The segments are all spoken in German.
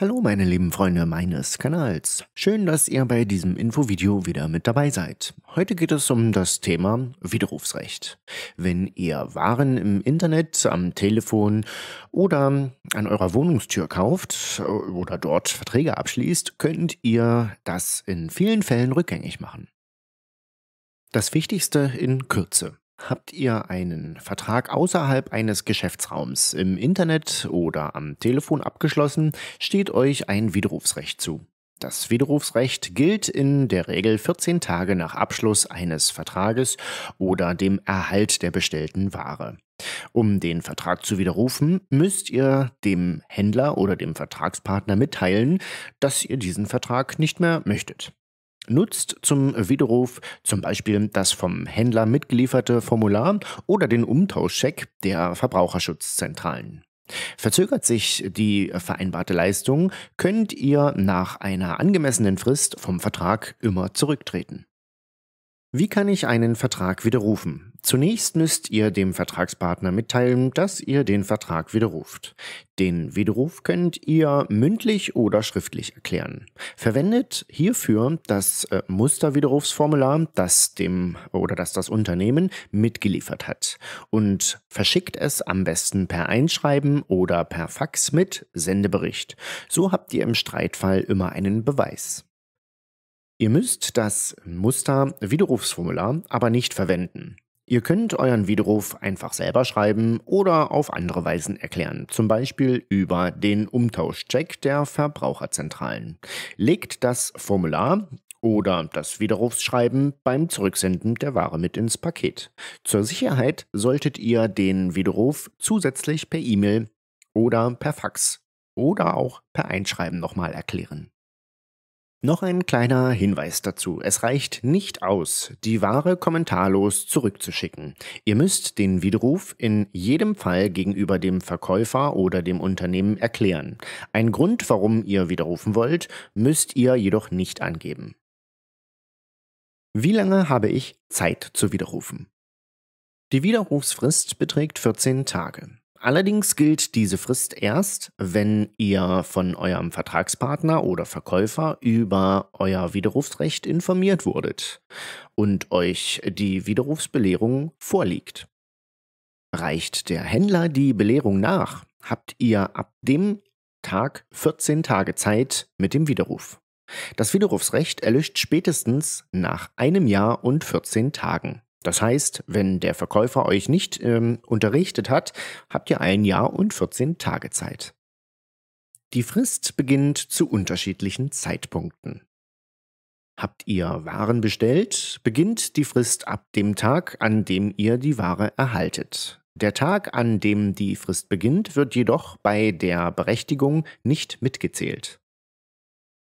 Hallo meine lieben Freunde meines Kanals. Schön, dass ihr bei diesem Infovideo wieder mit dabei seid. Heute geht es um das Thema Widerrufsrecht. Wenn ihr Waren im Internet, am Telefon oder an eurer Wohnungstür kauft äh, oder dort Verträge abschließt, könnt ihr das in vielen Fällen rückgängig machen. Das Wichtigste in Kürze. Habt ihr einen Vertrag außerhalb eines Geschäftsraums im Internet oder am Telefon abgeschlossen, steht euch ein Widerrufsrecht zu. Das Widerrufsrecht gilt in der Regel 14 Tage nach Abschluss eines Vertrages oder dem Erhalt der bestellten Ware. Um den Vertrag zu widerrufen, müsst ihr dem Händler oder dem Vertragspartner mitteilen, dass ihr diesen Vertrag nicht mehr möchtet nutzt zum Widerruf zum Beispiel das vom Händler mitgelieferte Formular oder den Umtauschcheck der Verbraucherschutzzentralen. Verzögert sich die vereinbarte Leistung, könnt ihr nach einer angemessenen Frist vom Vertrag immer zurücktreten. Wie kann ich einen Vertrag widerrufen? Zunächst müsst ihr dem Vertragspartner mitteilen, dass ihr den Vertrag widerruft. Den Widerruf könnt ihr mündlich oder schriftlich erklären. Verwendet hierfür das äh, Musterwiderrufsformular, das dem oder das das Unternehmen mitgeliefert hat und verschickt es am besten per Einschreiben oder per Fax mit Sendebericht. So habt ihr im Streitfall immer einen Beweis. Ihr müsst das Muster-Widerrufsformular aber nicht verwenden. Ihr könnt euren Widerruf einfach selber schreiben oder auf andere Weisen erklären, zum Beispiel über den Umtauschcheck der Verbraucherzentralen. Legt das Formular oder das Widerrufsschreiben beim Zurücksenden der Ware mit ins Paket. Zur Sicherheit solltet ihr den Widerruf zusätzlich per E-Mail oder per Fax oder auch per Einschreiben nochmal erklären. Noch ein kleiner Hinweis dazu. Es reicht nicht aus, die Ware kommentarlos zurückzuschicken. Ihr müsst den Widerruf in jedem Fall gegenüber dem Verkäufer oder dem Unternehmen erklären. Ein Grund, warum ihr widerrufen wollt, müsst ihr jedoch nicht angeben. Wie lange habe ich Zeit zu widerrufen? Die Widerrufsfrist beträgt 14 Tage. Allerdings gilt diese Frist erst, wenn ihr von eurem Vertragspartner oder Verkäufer über euer Widerrufsrecht informiert wurdet und euch die Widerrufsbelehrung vorliegt. Reicht der Händler die Belehrung nach, habt ihr ab dem Tag 14 Tage Zeit mit dem Widerruf. Das Widerrufsrecht erlischt spätestens nach einem Jahr und 14 Tagen. Das heißt, wenn der Verkäufer euch nicht ähm, unterrichtet hat, habt ihr ein Jahr und 14 Tage Zeit. Die Frist beginnt zu unterschiedlichen Zeitpunkten. Habt ihr Waren bestellt, beginnt die Frist ab dem Tag, an dem ihr die Ware erhaltet. Der Tag, an dem die Frist beginnt, wird jedoch bei der Berechtigung nicht mitgezählt.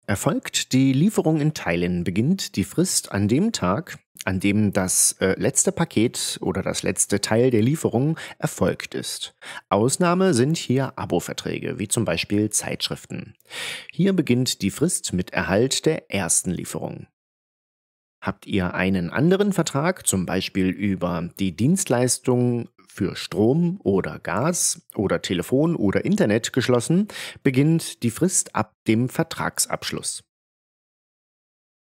Erfolgt die Lieferung in Teilen, beginnt die Frist an dem Tag, an dem das äh, letzte Paket oder das letzte Teil der Lieferung erfolgt ist. Ausnahme sind hier Abo-Verträge, wie zum Beispiel Zeitschriften. Hier beginnt die Frist mit Erhalt der ersten Lieferung. Habt ihr einen anderen Vertrag, zum Beispiel über die Dienstleistung für Strom oder Gas oder Telefon oder Internet geschlossen, beginnt die Frist ab dem Vertragsabschluss.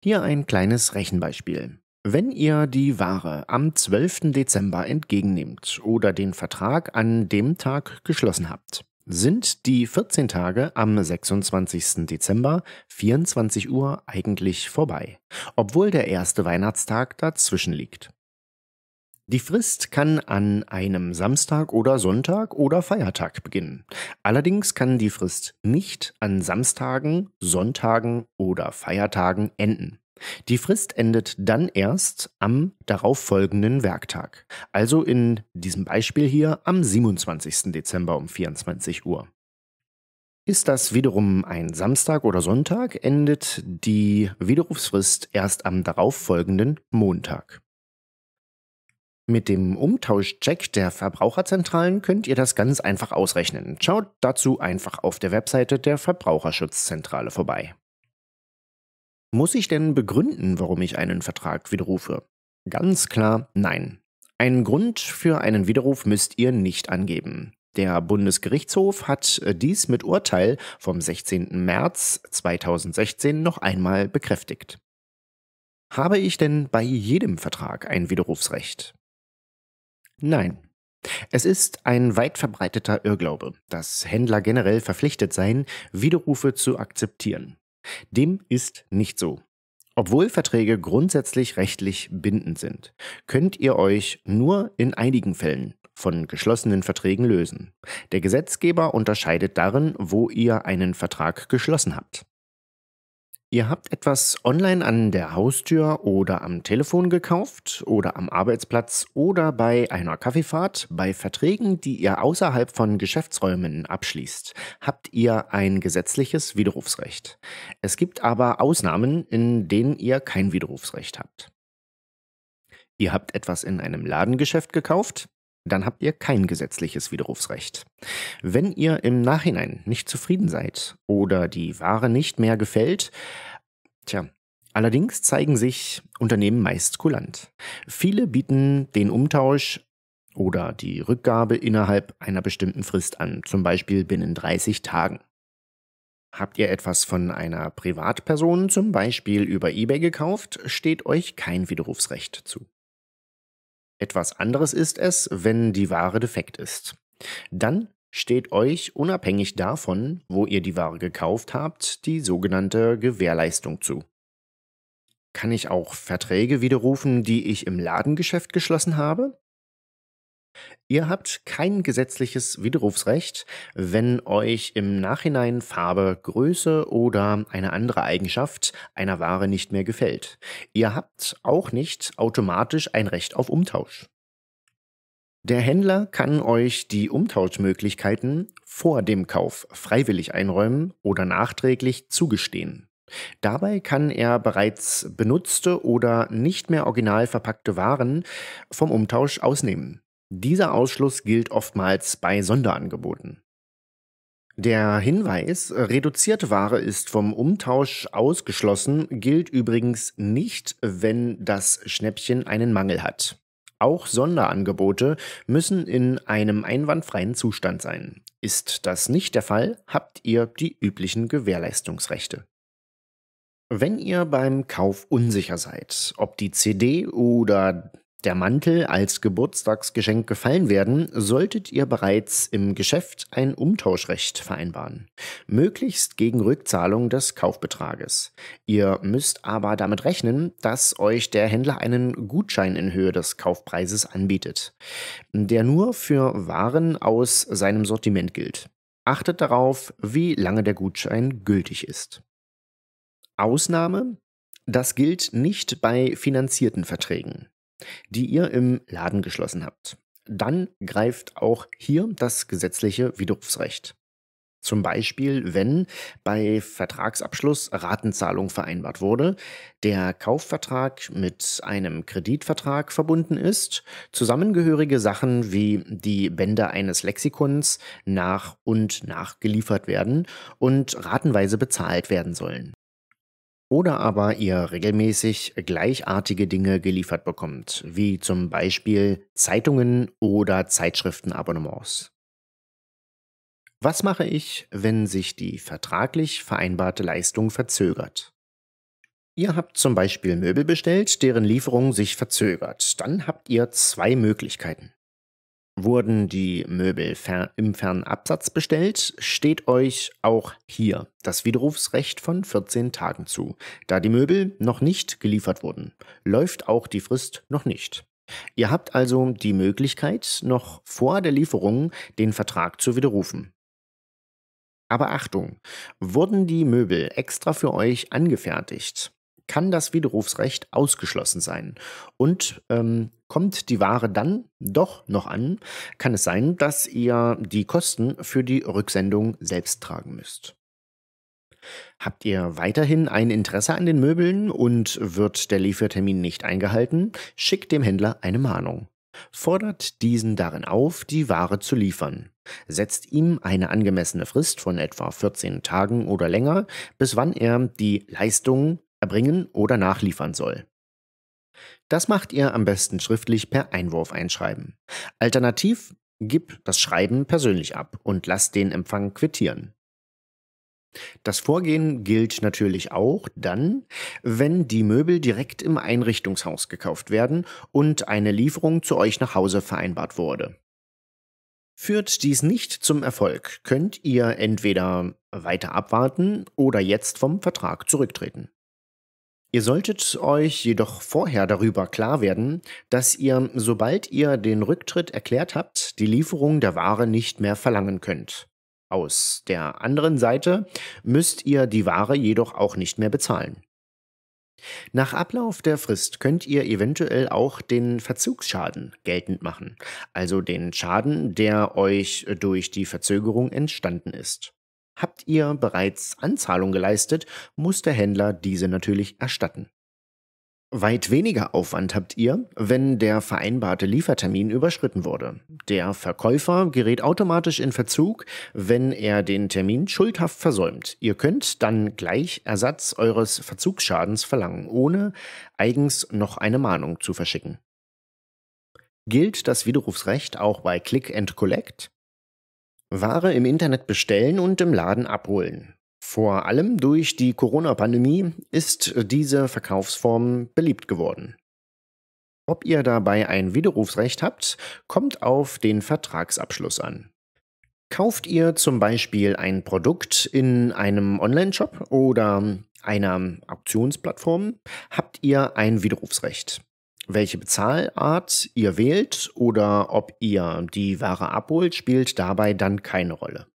Hier ein kleines Rechenbeispiel. Wenn ihr die Ware am 12. Dezember entgegennehmt oder den Vertrag an dem Tag geschlossen habt, sind die 14 Tage am 26. Dezember 24 Uhr eigentlich vorbei, obwohl der erste Weihnachtstag dazwischen liegt. Die Frist kann an einem Samstag oder Sonntag oder Feiertag beginnen. Allerdings kann die Frist nicht an Samstagen, Sonntagen oder Feiertagen enden. Die Frist endet dann erst am darauffolgenden Werktag, also in diesem Beispiel hier am 27. Dezember um 24 Uhr. Ist das wiederum ein Samstag oder Sonntag, endet die Widerrufsfrist erst am darauffolgenden Montag. Mit dem Umtauschcheck der Verbraucherzentralen könnt ihr das ganz einfach ausrechnen. Schaut dazu einfach auf der Webseite der Verbraucherschutzzentrale vorbei. Muss ich denn begründen, warum ich einen Vertrag widerrufe? Ganz klar, nein. Einen Grund für einen Widerruf müsst ihr nicht angeben. Der Bundesgerichtshof hat äh, dies mit Urteil vom 16. März 2016 noch einmal bekräftigt. Habe ich denn bei jedem Vertrag ein Widerrufsrecht? Nein. Es ist ein weit verbreiteter Irrglaube, dass Händler generell verpflichtet seien, Widerrufe zu akzeptieren. Dem ist nicht so. Obwohl Verträge grundsätzlich rechtlich bindend sind, könnt ihr euch nur in einigen Fällen von geschlossenen Verträgen lösen. Der Gesetzgeber unterscheidet darin, wo ihr einen Vertrag geschlossen habt. Ihr habt etwas online an der Haustür oder am Telefon gekauft oder am Arbeitsplatz oder bei einer Kaffeefahrt, bei Verträgen, die ihr außerhalb von Geschäftsräumen abschließt, habt ihr ein gesetzliches Widerrufsrecht. Es gibt aber Ausnahmen, in denen ihr kein Widerrufsrecht habt. Ihr habt etwas in einem Ladengeschäft gekauft, dann habt ihr kein gesetzliches Widerrufsrecht. Wenn ihr im Nachhinein nicht zufrieden seid oder die Ware nicht mehr gefällt, tja, allerdings zeigen sich Unternehmen meist kulant. Viele bieten den Umtausch oder die Rückgabe innerhalb einer bestimmten Frist an, zum Beispiel binnen 30 Tagen. Habt ihr etwas von einer Privatperson zum Beispiel über eBay gekauft, steht euch kein Widerrufsrecht zu. Etwas anderes ist es, wenn die Ware defekt ist. Dann steht euch unabhängig davon, wo ihr die Ware gekauft habt, die sogenannte Gewährleistung zu. Kann ich auch Verträge widerrufen, die ich im Ladengeschäft geschlossen habe? Ihr habt kein gesetzliches Widerrufsrecht, wenn euch im Nachhinein Farbe, Größe oder eine andere Eigenschaft einer Ware nicht mehr gefällt. Ihr habt auch nicht automatisch ein Recht auf Umtausch. Der Händler kann euch die Umtauschmöglichkeiten vor dem Kauf freiwillig einräumen oder nachträglich zugestehen. Dabei kann er bereits benutzte oder nicht mehr original verpackte Waren vom Umtausch ausnehmen. Dieser Ausschluss gilt oftmals bei Sonderangeboten. Der Hinweis, reduzierte Ware ist vom Umtausch ausgeschlossen, gilt übrigens nicht, wenn das Schnäppchen einen Mangel hat. Auch Sonderangebote müssen in einem einwandfreien Zustand sein. Ist das nicht der Fall, habt ihr die üblichen Gewährleistungsrechte. Wenn ihr beim Kauf unsicher seid, ob die CD oder der Mantel als Geburtstagsgeschenk gefallen werden, solltet ihr bereits im Geschäft ein Umtauschrecht vereinbaren, möglichst gegen Rückzahlung des Kaufbetrages. Ihr müsst aber damit rechnen, dass euch der Händler einen Gutschein in Höhe des Kaufpreises anbietet, der nur für Waren aus seinem Sortiment gilt. Achtet darauf, wie lange der Gutschein gültig ist. Ausnahme das gilt nicht bei finanzierten Verträgen die ihr im Laden geschlossen habt. Dann greift auch hier das gesetzliche Widerrufsrecht. Zum Beispiel, wenn bei Vertragsabschluss Ratenzahlung vereinbart wurde, der Kaufvertrag mit einem Kreditvertrag verbunden ist, zusammengehörige Sachen wie die Bänder eines Lexikons nach und nach geliefert werden und ratenweise bezahlt werden sollen oder aber ihr regelmäßig gleichartige Dinge geliefert bekommt, wie zum Beispiel Zeitungen oder Zeitschriftenabonnements. Was mache ich, wenn sich die vertraglich vereinbarte Leistung verzögert? Ihr habt zum Beispiel Möbel bestellt, deren Lieferung sich verzögert. Dann habt ihr zwei Möglichkeiten wurden die Möbel fer im Fernabsatz bestellt, steht euch auch hier das Widerrufsrecht von 14 Tagen zu. Da die Möbel noch nicht geliefert wurden, läuft auch die Frist noch nicht. Ihr habt also die Möglichkeit, noch vor der Lieferung den Vertrag zu widerrufen. Aber Achtung, wurden die Möbel extra für euch angefertigt, kann das Widerrufsrecht ausgeschlossen sein. Und ähm, kommt die Ware dann doch noch an, kann es sein, dass ihr die Kosten für die Rücksendung selbst tragen müsst. Habt ihr weiterhin ein Interesse an den Möbeln und wird der Liefertermin nicht eingehalten, schickt dem Händler eine Mahnung. Fordert diesen darin auf, die Ware zu liefern. Setzt ihm eine angemessene Frist von etwa 14 Tagen oder länger, bis wann er die Leistung erbringen oder nachliefern soll. Das macht ihr am besten schriftlich per Einwurf einschreiben. Alternativ gib das Schreiben persönlich ab und lass den Empfang quittieren. Das Vorgehen gilt natürlich auch dann, wenn die Möbel direkt im Einrichtungshaus gekauft werden und eine Lieferung zu euch nach Hause vereinbart wurde. Führt dies nicht zum Erfolg, könnt ihr entweder weiter abwarten oder jetzt vom Vertrag zurücktreten. Ihr solltet euch jedoch vorher darüber klar werden, dass ihr, sobald ihr den Rücktritt erklärt habt, die Lieferung der Ware nicht mehr verlangen könnt. Aus der anderen Seite müsst ihr die Ware jedoch auch nicht mehr bezahlen. Nach Ablauf der Frist könnt ihr eventuell auch den Verzugsschaden geltend machen, also den Schaden, der euch durch die Verzögerung entstanden ist. Habt ihr bereits Anzahlung geleistet, muss der Händler diese natürlich erstatten. Weit weniger Aufwand habt ihr, wenn der vereinbarte Liefertermin überschritten wurde. Der Verkäufer gerät automatisch in Verzug, wenn er den Termin schuldhaft versäumt. Ihr könnt dann gleich Ersatz eures Verzugsschadens verlangen, ohne eigens noch eine Mahnung zu verschicken. Gilt das Widerrufsrecht auch bei Click and Collect? Ware im Internet bestellen und im Laden abholen. Vor allem durch die Corona-Pandemie ist diese Verkaufsform beliebt geworden. Ob ihr dabei ein Widerrufsrecht habt, kommt auf den Vertragsabschluss an. Kauft ihr zum Beispiel ein Produkt in einem Online-Shop oder einer Auktionsplattform, habt ihr ein Widerrufsrecht welche Bezahlart ihr wählt oder ob ihr die Ware abholt, spielt dabei dann keine Rolle.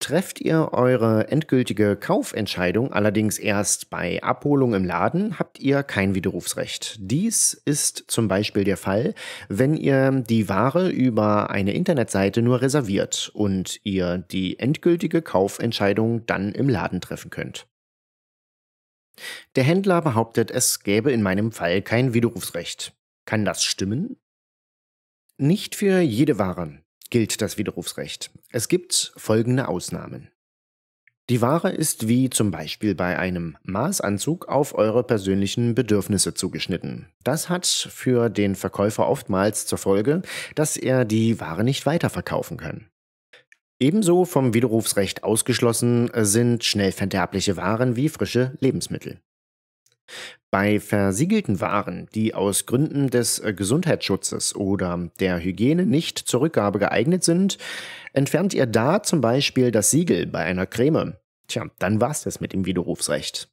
Trefft ihr eure endgültige Kaufentscheidung allerdings erst bei Abholung im Laden, habt ihr kein Widerrufsrecht. Dies ist zum Beispiel der Fall, wenn ihr die Ware über eine Internetseite nur reserviert und ihr die endgültige Kaufentscheidung dann im Laden treffen könnt. Der Händler behauptet, es gäbe in meinem Fall kein Widerrufsrecht. Kann das stimmen? Nicht für jede Ware gilt das Widerrufsrecht. Es gibt folgende Ausnahmen. Die Ware ist wie zum Beispiel bei einem Maßanzug auf eure persönlichen Bedürfnisse zugeschnitten. Das hat für den Verkäufer oftmals zur Folge, dass er die Ware nicht weiterverkaufen kann. Ebenso vom Widerrufsrecht ausgeschlossen äh, sind schnell verderbliche Waren wie frische Lebensmittel. Bei versiegelten Waren, die aus Gründen des äh, Gesundheitsschutzes oder der Hygiene nicht zur Rückgabe geeignet sind, entfernt ihr da zum Beispiel das Siegel bei einer Creme. Tja, dann war's das mit dem Widerrufsrecht.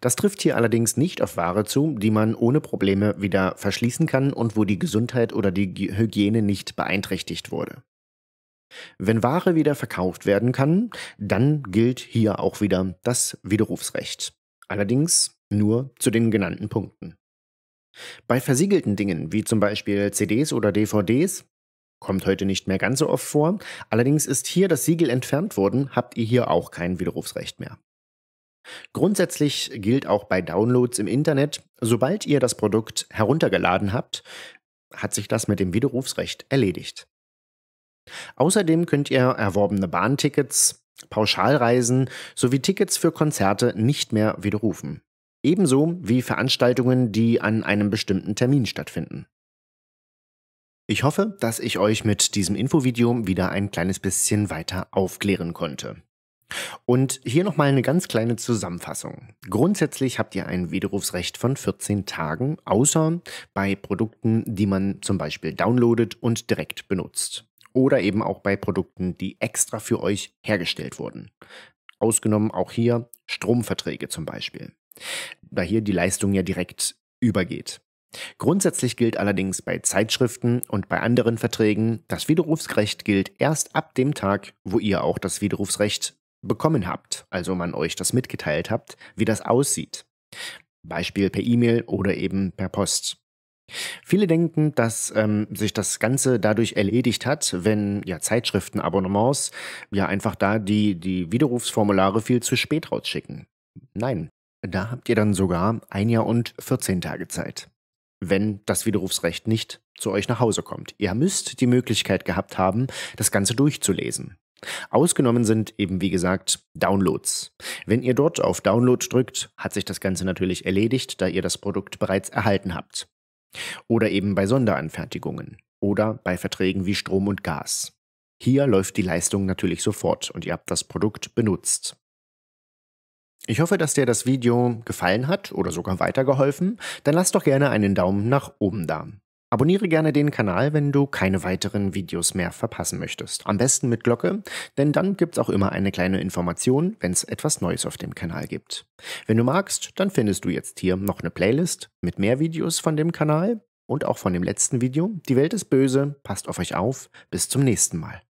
Das trifft hier allerdings nicht auf Ware zu, die man ohne Probleme wieder verschließen kann und wo die Gesundheit oder die Hygiene nicht beeinträchtigt wurde. Wenn Ware wieder verkauft werden kann, dann gilt hier auch wieder das Widerrufsrecht. Allerdings nur zu den genannten Punkten. Bei versiegelten Dingen, wie zum Beispiel CDs oder DVDs, kommt heute nicht mehr ganz so oft vor, allerdings ist hier das Siegel entfernt worden, habt ihr hier auch kein Widerrufsrecht mehr. Grundsätzlich gilt auch bei Downloads im Internet, sobald ihr das Produkt heruntergeladen habt, hat sich das mit dem Widerrufsrecht erledigt. Außerdem könnt ihr erworbene Bahntickets, Pauschalreisen sowie Tickets für Konzerte nicht mehr widerrufen. Ebenso wie Veranstaltungen, die an einem bestimmten Termin stattfinden. Ich hoffe, dass ich euch mit diesem Infovideo wieder ein kleines bisschen weiter aufklären konnte. Und hier nochmal eine ganz kleine Zusammenfassung. Grundsätzlich habt ihr ein Widerrufsrecht von 14 Tagen, außer bei Produkten, die man zum Beispiel downloadet und direkt benutzt oder eben auch bei Produkten, die extra für euch hergestellt wurden. Ausgenommen auch hier Stromverträge zum Beispiel, da hier die Leistung ja direkt übergeht. Grundsätzlich gilt allerdings bei Zeitschriften und bei anderen Verträgen, das Widerrufsrecht gilt erst ab dem Tag, wo ihr auch das Widerrufsrecht bekommen habt, also man euch das mitgeteilt habt, wie das aussieht. Beispiel per E-Mail oder eben per Post. Viele denken, dass ähm, sich das Ganze dadurch erledigt hat, wenn ja Zeitschriftenabonnements ja einfach da die, die Widerrufsformulare viel zu spät rausschicken. Nein, da habt ihr dann sogar ein Jahr und 14 Tage Zeit, wenn das Widerrufsrecht nicht zu euch nach Hause kommt. Ihr müsst die Möglichkeit gehabt haben, das Ganze durchzulesen. Ausgenommen sind eben wie gesagt Downloads. Wenn ihr dort auf Download drückt, hat sich das Ganze natürlich erledigt, da ihr das Produkt bereits erhalten habt. Oder eben bei Sonderanfertigungen oder bei Verträgen wie Strom und Gas. Hier läuft die Leistung natürlich sofort und ihr habt das Produkt benutzt. Ich hoffe, dass dir das Video gefallen hat oder sogar weitergeholfen. Dann lass doch gerne einen Daumen nach oben da. Abonniere gerne den Kanal, wenn du keine weiteren Videos mehr verpassen möchtest. Am besten mit Glocke, denn dann gibt es auch immer eine kleine Information, wenn es etwas Neues auf dem Kanal gibt. Wenn du magst, dann findest du jetzt hier noch eine Playlist mit mehr Videos von dem Kanal und auch von dem letzten Video. Die Welt ist böse, passt auf euch auf, bis zum nächsten Mal.